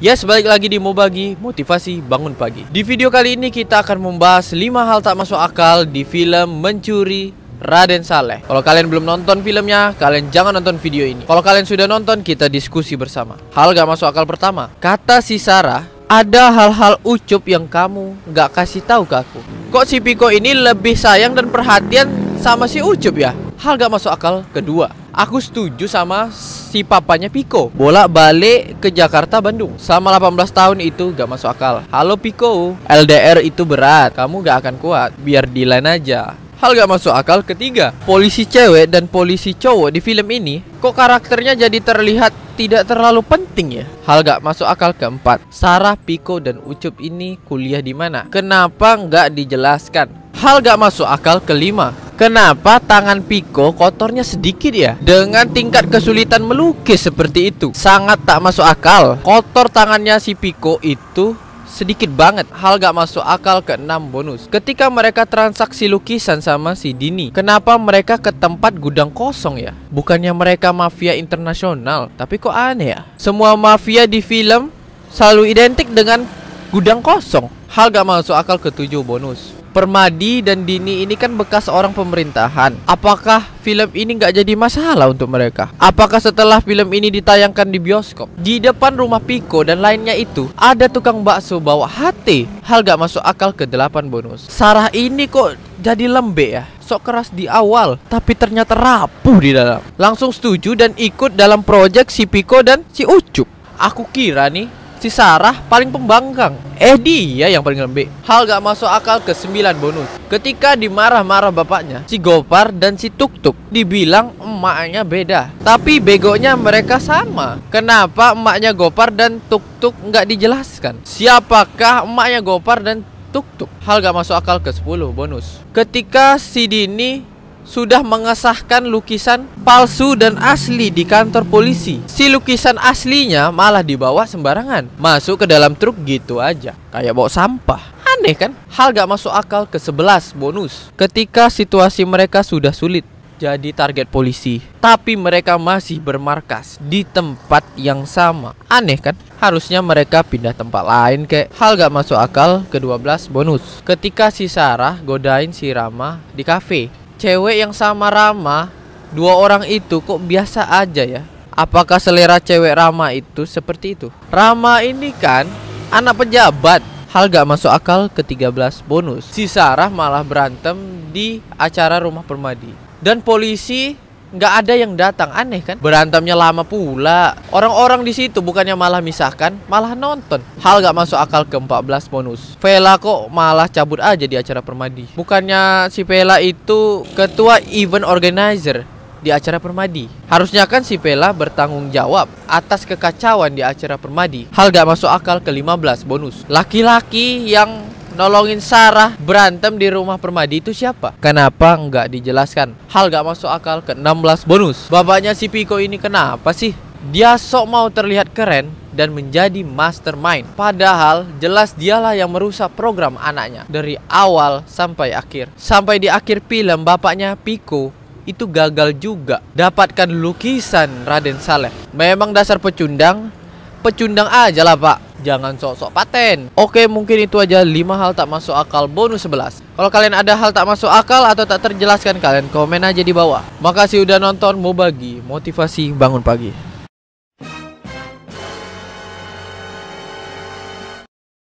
Yes, ya, balik lagi di Mobagi, motivasi bangun pagi. Di video kali ini kita akan membahas 5 hal tak masuk akal di film Mencuri Raden Saleh. Kalau kalian belum nonton filmnya, kalian jangan nonton video ini. Kalau kalian sudah nonton, kita diskusi bersama. Hal gak masuk akal pertama, kata si Sarah, ada hal-hal ucup yang kamu gak kasih tahu ke aku. Kok si Piko ini lebih sayang dan perhatian sama si Ucup ya? Hal gak masuk akal kedua, aku setuju sama si papanya Piko. Bola balik ke Jakarta Bandung. Selama 18 tahun itu gak masuk akal. Halo Piko, LDR itu berat. Kamu gak akan kuat. Biar di aja. Hal gak masuk akal ketiga, polisi cewek dan polisi cowok di film ini kok karakternya jadi terlihat tidak terlalu penting ya. Hal gak masuk akal keempat, Sarah, Piko, dan Ucup ini kuliah di mana? Kenapa gak dijelaskan? Hal gak masuk akal kelima, Kenapa tangan Piko kotornya sedikit ya? Dengan tingkat kesulitan melukis seperti itu, sangat tak masuk akal. Kotor tangannya si Piko itu sedikit banget hal gak masuk akal ke enam bonus ketika mereka transaksi lukisan sama si Dini kenapa mereka ke tempat gudang kosong ya bukannya mereka mafia internasional tapi kok aneh ya semua mafia di film selalu identik dengan gudang kosong hal gak masuk akal ke tujuh bonus Permadi dan Dini ini kan bekas orang pemerintahan. Apakah film ini nggak jadi masalah untuk mereka? Apakah setelah film ini ditayangkan di bioskop, di depan rumah Piko dan lainnya itu ada tukang bakso bawa hati? Hal nggak masuk akal ke delapan bonus. Sarah ini kok jadi lembek ya? sok keras di awal, tapi ternyata rapuh di dalam. Langsung setuju dan ikut dalam proyek si Piko dan si Ucup. Aku kira nih Si Sarah paling pembangkang. Eh dia yang paling lembek. Hal gak masuk akal ke sembilan bonus. Ketika dimarah-marah bapaknya, si Gopar dan si Tuk-Tuk dibilang emaknya beda. Tapi begonya mereka sama. Kenapa emaknya Gopar dan Tuk-Tuk gak dijelaskan? Siapakah emaknya Gopar dan Tuk-Tuk? Hal gak masuk akal ke sepuluh bonus. Ketika si Dini sudah mengesahkan lukisan palsu dan asli di kantor polisi. Si lukisan aslinya malah dibawa sembarangan, masuk ke dalam truk gitu aja, kayak bawa sampah. Aneh kan? Hal gak masuk akal ke sebelas bonus. Ketika situasi mereka sudah sulit, jadi target polisi, tapi mereka masih bermarkas di tempat yang sama. Aneh kan? Harusnya mereka pindah tempat lain kek. Hal gak masuk akal ke-12 bonus. Ketika si Sarah godain si Rama di kafe, cewek yang sama Rama dua orang itu kok biasa aja ya apakah selera cewek Rama itu seperti itu Rama ini kan anak pejabat hal gak masuk akal ke-13 bonus si Sarah malah berantem di acara rumah permadi dan polisi nggak ada yang datang aneh kan berantemnya lama pula orang-orang di situ bukannya malah misahkan malah nonton hal nggak masuk akal ke 14 bonus Vela kok malah cabut aja di acara permadi bukannya si Vela itu ketua event organizer di acara permadi harusnya kan si Vela bertanggung jawab atas kekacauan di acara permadi hal gak masuk akal ke 15 bonus laki-laki yang nolongin Sarah berantem di rumah Permadi itu siapa? Kenapa nggak dijelaskan? Hal nggak masuk akal ke-16 bonus. Bapaknya si Piko ini kenapa sih? Dia sok mau terlihat keren, dan menjadi mastermind. Padahal jelas dialah yang merusak program anaknya dari awal sampai akhir. Sampai di akhir film bapaknya Piko itu gagal juga dapatkan lukisan Raden Saleh. Memang dasar pecundang, pecundang aja lah pak jangan sok-sok paten. Oke, mungkin itu aja 5 hal tak masuk akal bonus 11. Kalau kalian ada hal tak masuk akal atau tak terjelaskan, kalian komen aja di bawah. Makasih udah nonton, mau bagi motivasi bangun pagi.